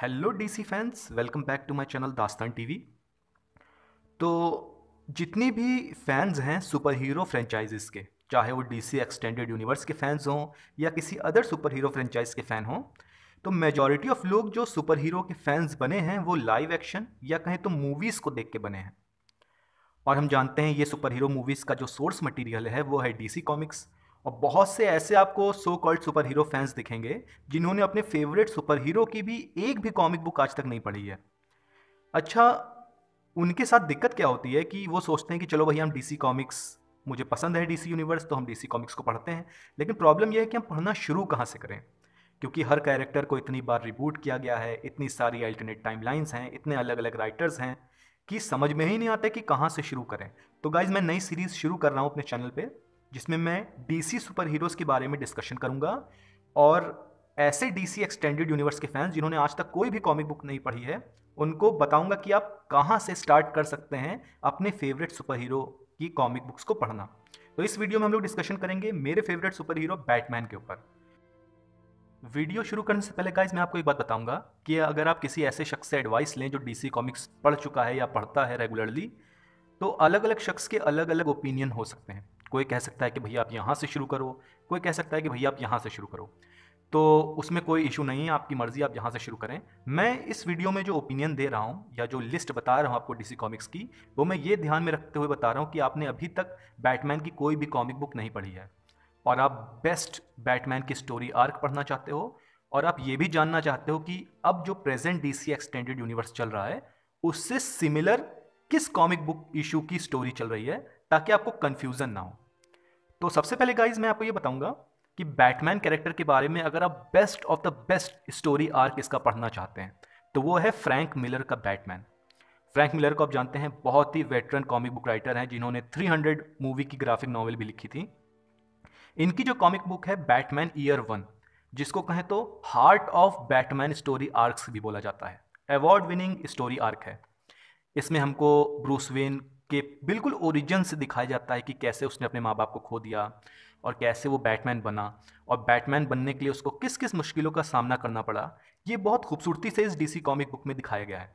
hello DC fans welcome back to my channel Dastaan TV तो जितने भी फैंस हैं सुपर हीरो फ्रेंचाइजीज़ के चाहे वो डीसी एक्सटेंडेड यूनिवर्स के फैंस हों या किसी अदर सुपर हीरो फ्रेंचाइज के फ़ैन हों तो मेजॉरिटी ऑफ लोग जो सुपर हीरो के फैंस बने हैं वो लाइव एक्शन या कहें तो मूवीज़ को देख के बने हैं और हम जानते हैं ये सुपर हीरो मूवीज़ का जो सोर्स मटेरियल है वो है डीसी कॉमिक्स और बहुत से ऐसे आपको so called super hero fans दिखेंगे जिन्होंने अपने फेवरेट सुपर हीरो की भी एक भी कॉमिक बुक आज तक नहीं पढ़ी है अच्छा उनके साथ दिक्कत क्या होती है कि वो सोचते हैं कि चलो भाई हम डीसी कॉमिक्स मुझे पसंद है डीसी यूनिवर्स तो हम डीसी कॉमिक्स को पढ़ते हैं लेकिन प्रॉब्लम यह है कि हम पढ़ना शुरू कहाँ से करें क्योंकि हर कैरेक्टर को इतनी बार रिबूट किया गया है इतनी सारी अल्टरनेट टाइमलाइंस हैं इतने अलग अलग राइटर्स हैं कि समझ में ही नहीं आता कि कहाँ से शुरू करें तो गाइज मैं नई सीरीज़ शुरू कर रहा हूँ अपने चैनल पर जिसमें मैं डीसी सुपर हीरोज़ के बारे में डिस्कशन करूंगा और ऐसे डीसी एक्सटेंडेड यूनिवर्स के फैंस जिन्होंने आज तक कोई भी कॉमिक बुक नहीं पढ़ी है उनको बताऊंगा कि आप कहाँ से स्टार्ट कर सकते हैं अपने फेवरेट सुपर हीरो की कॉमिक बुक्स को पढ़ना तो इस वीडियो में हम लोग डिस्कशन करेंगे मेरे फेवरेट सुपर हीरो बैटमैन के ऊपर वीडियो शुरू करने से पहले गाइज मैं आपको एक बात बताऊंगा कि अगर आप किसी ऐसे शख्स से एडवाइस लें जो डीसी कॉमिक्स पढ़ चुका है या पढ़ता है रेगुलरली तो अलग अलग शख्स के अलग अलग ओपिनियन हो सकते हैं कोई कह सकता है कि भैया आप यहाँ से शुरू करो कोई कह सकता है कि भैया आप यहाँ से शुरू करो तो उसमें कोई इशू नहीं है आपकी मर्ज़ी आप यहाँ से शुरू करें मैं इस वीडियो में जो ओपिनियन दे रहा हूँ या जो लिस्ट बता रहा हूँ आपको डीसी कॉमिक्स की वो मैं ये ध्यान में रखते हुए बता रहा हूँ कि आपने अभी तक बैटमैन की कोई भी कॉमिक बुक नहीं पढ़ी है और आप बेस्ट बैटमैन की स्टोरी आर्क पढ़ना चाहते हो और आप ये भी जानना चाहते हो कि अब जो प्रेजेंट डी एक्सटेंडेड यूनिवर्स चल रहा है उससे सिमिलर किस कॉमिक बुक इशू की स्टोरी चल रही है ताकि आपको कन्फ्यूज़न ना हो तो सबसे पहले गाइज मैं आपको ये बताऊंगा कि बैटमैन कैरेक्टर के बारे में अगर आप best of the best story arc इसका पढ़ना चाहते हैं तो वो है फ्रैंक मिलर का बैटमैन फ्रैंक मिलर को आप जानते हैं बहुत ही वेटरन कॉमिक बुक राइटर हैं जिन्होंने 300 मूवी की ग्राफिक नॉवल भी लिखी थी इनकी जो कॉमिक बुक है बैटमैन ईयर वन जिसको कहें तो heart of Batman story arcs भी बोला जाता है अवार्ड विनिंग स्टोरी आर्क है इसमें हमको ब्रूस वेन के बिल्कुल ओरिजिन से दिखाया जाता है कि कैसे उसने अपने माँ बाप को खो दिया और कैसे वो बैटमैन बना और बैटमैन बनने के लिए उसको किस किस मुश्किलों का सामना करना पड़ा ये बहुत खूबसूरती से इस डीसी कॉमिक बुक में दिखाया गया है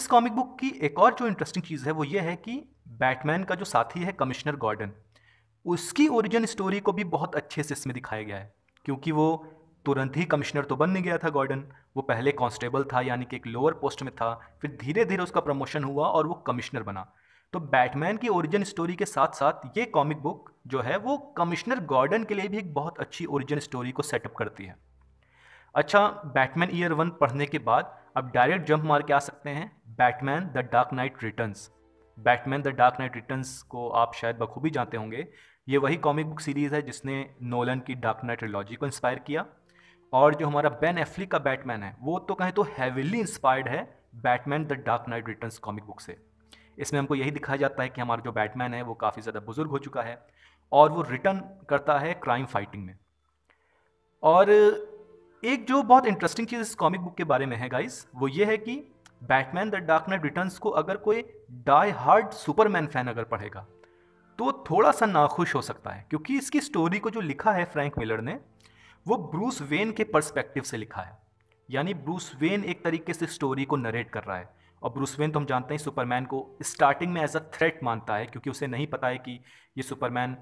इस कॉमिक बुक की एक और जो इंटरेस्टिंग चीज़ है वो ये है कि बैटमैन का जो साथी है कमिश्नर गॉर्डन उसकी ओरिजिन स्टोरी को भी बहुत अच्छे से इसमें दिखाया गया है क्योंकि वो तुरंत ही कमिश्नर तो बन नहीं गया था गॉर्डन वो पहले कांस्टेबल था यानी कि एक लोअर पोस्ट में था फिर धीरे धीरे उसका प्रमोशन हुआ और वो कमिश्नर बना तो बैटमैन की ओरिजिन स्टोरी के साथ साथ ये कॉमिक बुक जो है वो कमिश्नर गॉर्डन के लिए भी एक बहुत अच्छी ओरिजिन स्टोरी को सेटअप करती है अच्छा बैटमैन ईयर वन पढ़ने के बाद अब डायरेक्ट जंप मार के आ सकते हैं Batman the dark knight returns Batman the dark knight returns को आप शायद बखूबी जानते होंगे ये वही कॉमिक बुक सीरीज़ है जिसने नोलन की डार्क नाइट ट्रिलॉजी को इंस्पायर किया और जो हमारा बेन एफ्लिक का बैटमैन है वो तो कहें तो हैविली इंस्पायर्ड है Batman the dark knight returns comic book से इसमें हमको यही दिखाया जाता है कि हमारा जो बैटमैन है वो काफ़ी ज़्यादा बुजुर्ग हो चुका है और वो रिटर्न करता है क्राइम फाइटिंग में और एक जो बहुत इंटरेस्टिंग चीज़ इस कॉमिक बुक के बारे में है गाइस वो ये है कि Batman the dark knight returns को अगर कोई डाई हार्ड सुपरमैन फैन अगर पढ़ेगा तो थोड़ा सा नाखुश हो सकता है क्योंकि इसकी स्टोरी को जो लिखा है फ्रैंक मिलर ने वो ब्रूस वेन के पर्सपेक्टिव से लिखा है यानी ब्रूस वेन एक तरीके से स्टोरी को नरेट कर रहा है और ब्रूसवेन तो हम जानते हैं सुपरमैन को स्टार्टिंग में एज अ थ्रेट मानता है क्योंकि उसे नहीं पता है कि ये सुपरमैन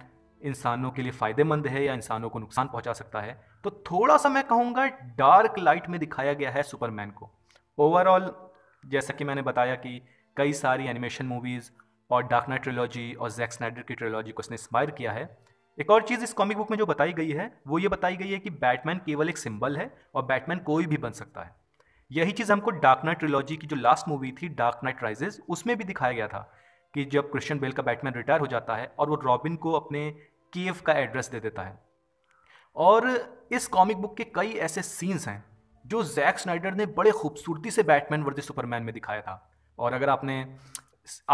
इंसानों के लिए फ़ायदेमंद है या इंसानों को नुकसान पहुंचा सकता है तो थोड़ा सा मैं कहूँगा डार्क लाइट में दिखाया गया है सुपरमैन को ओवरऑल जैसा कि मैंने बताया कि कई सारी एनिमेशन मूवीज़ और डार्क नाइट ट्रिलॉजी और जैक स्नाइडर की ट्रिलॉजी को उसने इंस्पायर किया है एक और चीज़ इस कॉमिक बुक में जो बताई गई है वो ये बताई गई है कि बैटमैन केवल एक सिंबल है और बैटमैन कोई भी बन सकता है यही चीज़ हमको डार्क नाइट ट्रिलॉजी की जो लास्ट मूवी थी डार्क नाइट राइजेज उसमें भी दिखाया गया था कि जब क्रिश्चियन बेल का बैटमैन रिटायर हो जाता है और वो रॉबिन को अपने कीव का एड्रेस दे देता है और इस कॉमिक बुक के कई ऐसे सीन्स हैं जो जैक स्नाइडर ने बड़े खूबसूरती से बैटमैन वर्दी सुपरमैन में दिखाया था और अगर आपने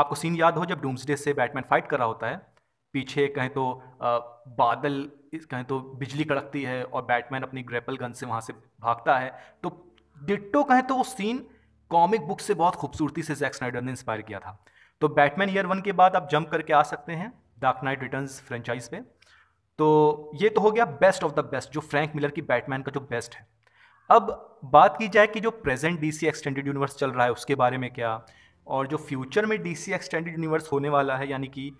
आपको सीन याद हो जब डूम्सडे से बैटमैन फाइट कर रहा होता है पीछे कहें तो आ, बादल कहें तो बिजली कड़कती है और बैटमैन अपनी ग्रेपल गन से वहाँ से भागता है तो डिट्टो कहें तो वो सीन कॉमिक बुक से बहुत खूबसूरती से जैक स्नाइडर ने इंस्पायर किया था तो बैटमैन ईयर वन के बाद आप जंप करके आ सकते हैं डार्क नाइट रिटर्न फ्रेंचाइज पे तो ये तो हो गया बेस्ट ऑफ द बेस्ट जो फ्रैंक मिलर की बैटमैन का जो बेस्ट है अब बात की जाए कि जो प्रेजेंट डीसी एक्सटेंडेड यूनिवर्स चल रहा है उसके बारे में क्या और जो फ्यूचर में डीसी एक्सटेंडेड यूनिवर्स होने वाला है यानी कि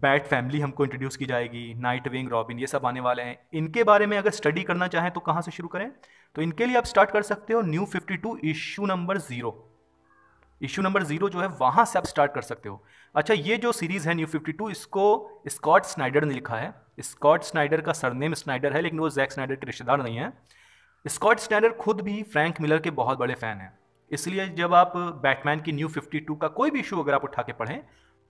बैट फैमिली हमको इंट्रोड्यूस की जाएगी नाइट विंग रॉबिन ये सब आने वाले हैं इनके बारे में अगर स्टडी करना चाहें तो कहाँ से शुरू करें तो इनके लिए आप स्टार्ट कर सकते हो new 52 issue number zero issue number zero जो है वहाँ से आप स्टार्ट कर सकते हो अच्छा ये जो सीरीज़ है न्यू 52 इसको स्कॉट स्नाइडर ने लिखा है स्कॉट स्नाइडर का सरनेम स्नाइडर है लेकिन वो जैक स्नाइडर के रिश्तेदार नहीं है स्कॉट स्नाइडर खुद भी फ्रैंक मिलर के बहुत बड़े फ़ैन हैं इसलिए जब आप बैटमैन की न्यू 52 का कोई भी इशू अगर आप उठा के पढ़ें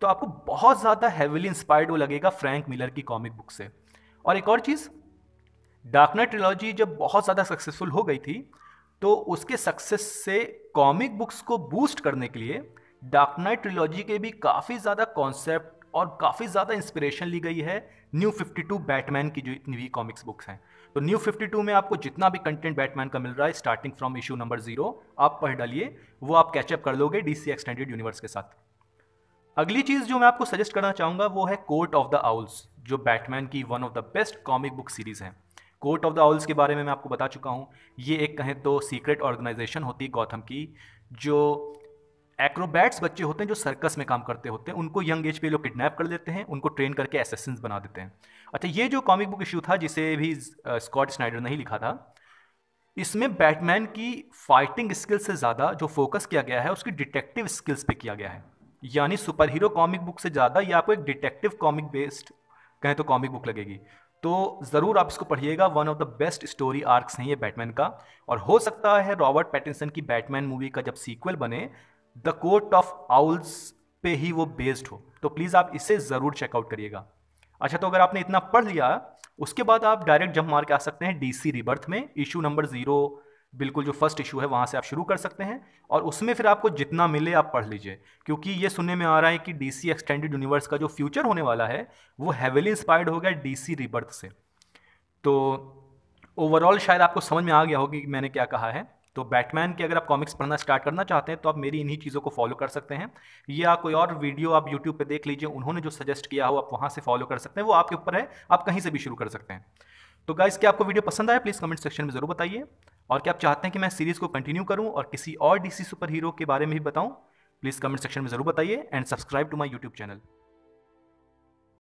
तो आपको बहुत ज़्यादा हैविली इंस्पायर्ड वो लगेगा फ्रैंक मिलर की कॉमिक बुक से और एक और चीज़ डार्कनाइट ट्रिलॉजी जब बहुत ज़्यादा सक्सेसफुल हो गई थी तो उसके सक्सेस से कॉमिक बुक्स को बूस्ट करने के लिए डार्कनाइट ट्रिलॉजी के भी काफ़ी ज़्यादा कॉन्सेप्ट और काफ़ी ज़्यादा इंस्पिरेशन ली गई है न्यू 52 बैटमैन की जो भी कॉमिक्स बुक्स हैं तो न्यू 52 में आपको जितना भी कंटेंट बैटमैन का मिल रहा है starting from issue number zero आप पढ़ डालिए वो आप कैचअप कर लोगे डीसी एक्सटेंडेड यूनिवर्स के साथ अगली चीज़ जो मैं आपको सजेस्ट करना चाहूँगा वो है कोर्ट ऑफ द आउल्स जो बैटमैन की one of the best comic book series है कोर्ट ऑफ द आउल्स के बारे में मैं आपको बता चुका हूँ ये एक कहें तो सीक्रेट ऑर्गेनाइजेशन होती है गौथम की जो एक्रोबैट्स बच्चे होते हैं जो सर्कस में काम करते होते हैं उनको यंग एज पे लोग किडनैप कर लेते हैं उनको ट्रेन करके एसेसेंस बना देते हैं अच्छा ये जो कॉमिक बुक इशू था जिसे भी स्कॉट स्नाइडर ने ही लिखा था इसमें बैटमैन की फाइटिंग स्किल्स से ज़्यादा जो फोकस किया गया है उसकी डिटेक्टिव स्किल्स पे किया गया है यानी सुपर हीरो कॉमिक बुक से ज़्यादा ये आपको एक डिटेक्टिव कॉमिक बेस्ड कहें तो कॉमिक बुक लगेगी तो ज़रूर आप इसको पढ़िएगा one of the best story arcs हैं ये बैटमैन का और हो सकता है रॉबर्ट पैटिनसन की बैटमैन मूवी का जब सीक्वल बने द कोर्ट ऑफ आउल्स पे ही वो बेस्ड हो तो प्लीज़ आप इसे ज़रूर चेकआउट करिएगा अच्छा तो अगर आपने इतना पढ़ लिया उसके बाद आप डायरेक्ट जम मार के आ सकते हैं डीसी रिबर्थ में इशू नंबर जीरो बिल्कुल जो फर्स्ट इशू है वहाँ से आप शुरू कर सकते हैं और उसमें फिर आपको जितना मिले आप पढ़ लीजिए क्योंकि ये सुनने में आ रहा है कि डीसी एक्सटेंडेड यूनिवर्स का जो फ्यूचर होने वाला है वो हैविली इंस्पायर्ड हो गया डीसी रिबर्थ से तो ओवरऑल शायद आपको समझ में आ गया होगा कि मैंने क्या कहा है तो बैटमैन की अगर आप कॉमिक्स पढ़ना स्टार्ट करना चाहते हैं तो आप मेरी इन्हीं चीज़ों को फॉलो कर सकते हैं या कोई और वीडियो आप यूट्यूब पे देख लीजिए उन्होंने जो सजेस्ट किया हो आप वहाँ से फॉलो कर सकते हैं वो आपके ऊपर है आप कहीं से भी शुरू कर सकते हैं तो गाइज क्या आपको वीडियो पसंद आया प्लीज़ कमेंट सेक्शन में ज़रूर बताइए और क्या आप चाहते हैं कि मैं सीरीज़ को कंटिन्यू करूँ और किसी और डीसी सुपर हीरो के बारे में भी बताऊँ प्लीज़ कमेंट सेक्शन में ज़रूर बताइए and subscribe to my YouTube channel